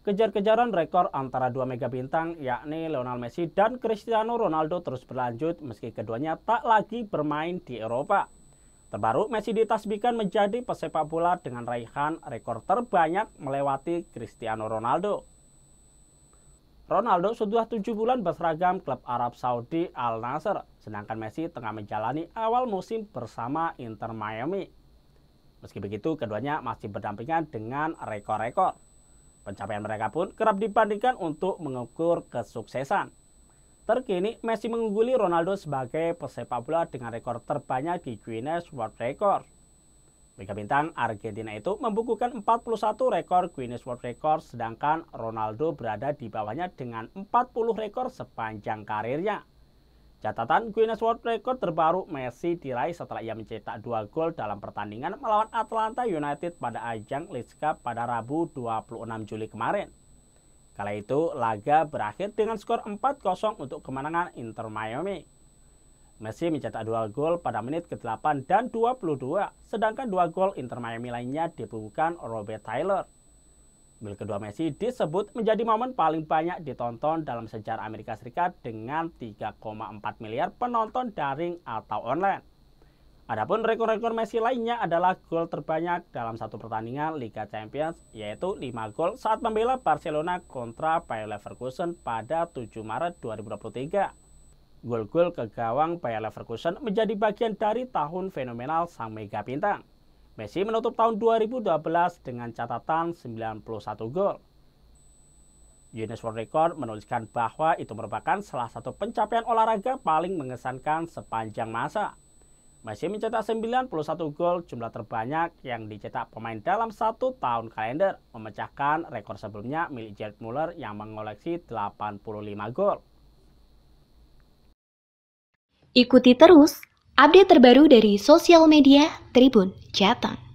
Kejar-kejaran rekor antara dua mega bintang yakni Lionel Messi dan Cristiano Ronaldo terus berlanjut meski keduanya tak lagi bermain di Eropa. Terbaru Messi ditasbihkan menjadi pesepak bola dengan raihan rekor terbanyak melewati Cristiano Ronaldo. Ronaldo sudah tujuh bulan berseragam klub Arab Saudi Al Nassr, sedangkan Messi tengah menjalani awal musim bersama Inter Miami. Meski begitu, keduanya masih berdampingan dengan rekor-rekor. Pencapaian mereka pun kerap dibandingkan untuk mengukur kesuksesan. Terkini, Messi mengungguli Ronaldo sebagai pesepak bola dengan rekor terbanyak di Guinness World Record. Mega bintang Argentina itu membukukan 41 rekor Guinness World Record sedangkan Ronaldo berada di bawahnya dengan 40 rekor sepanjang karirnya. Catatan Guinness World Record terbaru Messi diraih setelah ia mencetak dua gol dalam pertandingan melawan Atlanta United pada ajang Leeds Cup pada Rabu 26 Juli kemarin. Kala itu, laga berakhir dengan skor 4-0 untuk kemenangan Inter Miami. Messi mencetak dua gol pada menit ke-8 dan 22, sedangkan dua gol Inter Miami lainnya dibukukan Robert Tyler. Gol kedua Messi disebut menjadi momen paling banyak ditonton dalam sejarah Amerika Serikat dengan 3,4 miliar penonton daring atau online. Adapun rekor-rekor Messi lainnya adalah gol terbanyak dalam satu pertandingan Liga Champions yaitu 5 gol saat membela Barcelona kontra Bayer Leverkusen pada 7 Maret 2023. Gol-gol ke gawang Bayer Leverkusen menjadi bagian dari tahun fenomenal sang mega bintang. Messi menutup tahun 2012 dengan catatan 91 gol. Guinness World Record menuliskan bahwa itu merupakan salah satu pencapaian olahraga paling mengesankan sepanjang masa. Messi mencetak 91 gol jumlah terbanyak yang dicetak pemain dalam satu tahun kalender, memecahkan rekor sebelumnya milik Jared Muller yang mengoleksi 85 gol. Ikuti terus Update terbaru dari sosial media Tribun Jateng.